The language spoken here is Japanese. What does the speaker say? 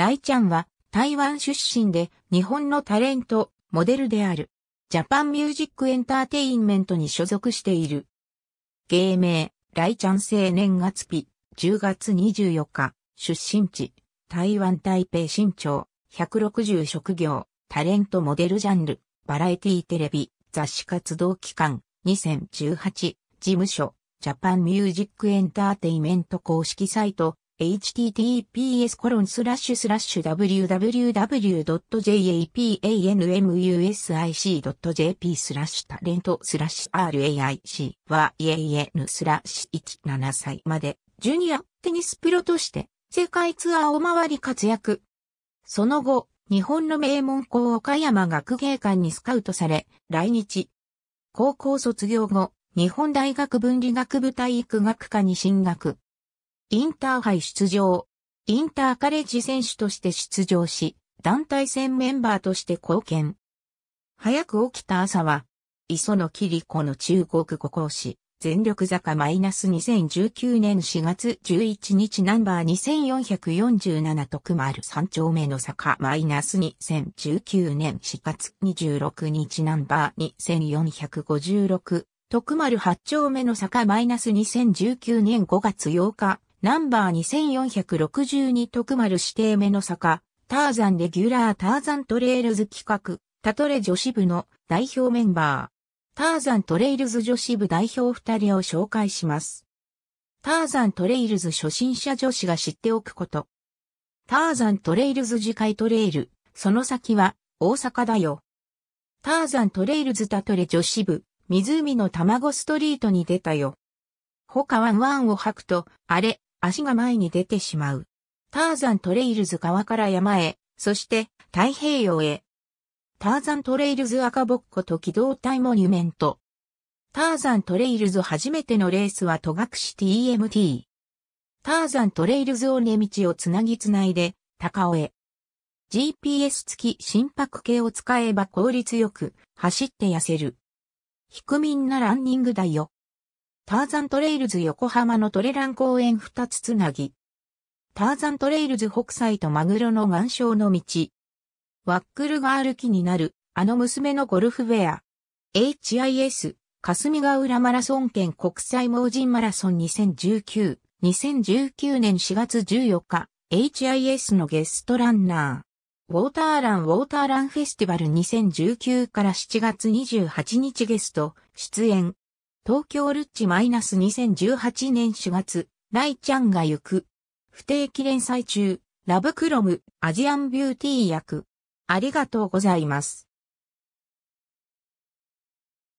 ライちゃんは台湾出身で日本のタレント、モデルである。ジャパンミュージックエンターテインメントに所属している。芸名、ライちゃん青年月日、10月24日、出身地、台湾台北身長、160職業、タレントモデルジャンル、バラエティテレビ、雑誌活動期間、2018、事務所、ジャパンミュージックエンターテインメント公式サイト、https コロンスラッシュスラッシュ www.japanmusic.jp スラッシュタレントスラッシュ r a i c y a n スラッシュ17歳まで、ジュニアテニスプロとして世界ツアーを回り活躍。その後、日本の名門校岡山学芸館にスカウトされ、来日。高校卒業後、日本大学文理学部体育学科に進学。インターハイ出場、インターカレッジ選手として出場し、団体戦メンバーとして貢献。早く起きた朝は、磯野桐子の中国語講師、全力坂マイナス2019年4月11日ナンバー2447徳丸3丁目の坂マイナス2019年4月26日ナンバー2456徳丸8丁目の坂マイナス2019年5月8日ナンバー2462徳丸指定目の坂、ターザンレギュラーターザントレイルズ企画、タトレ女子部の代表メンバー。ターザントレイルズ女子部代表二人を紹介します。ターザントレイルズ初心者女子が知っておくこと。ターザントレイルズ次回トレイル、その先は大阪だよ。ターザントレイルズタトレ女子部、湖の卵ストリートに出たよ。他ワンワンを吐くと、あれ、足が前に出てしまう。ターザントレイルズ川から山へ、そして太平洋へ。ターザントレイルズ赤ぼっこと機動隊モニュメント。ターザントレイルズ初めてのレースは戸隠 TMT。ターザントレイルズ尾根道をつなぎつないで、高尾へ。GPS 付き心拍計を使えば効率よく走って痩せる。低みんなランニングだよ。ターザントレイルズ横浜のトレラン公園二つつなぎ。ターザントレイルズ北斎とマグロの岩礁の道。ワックルがる気になる、あの娘のゴルフウェア。HIS、霞ヶ浦マラソン県国際盲人マラソン2019、2019年4月14日、HIS のゲストランナー。ウォーターランウォーターランフェスティバル2019から7月28日ゲスト、出演、東京ルッチマイナス -2018 年4月、ライちゃんが行く。不定期連載中、ラブクロム、アジアンビューティー役。ありがとうございます。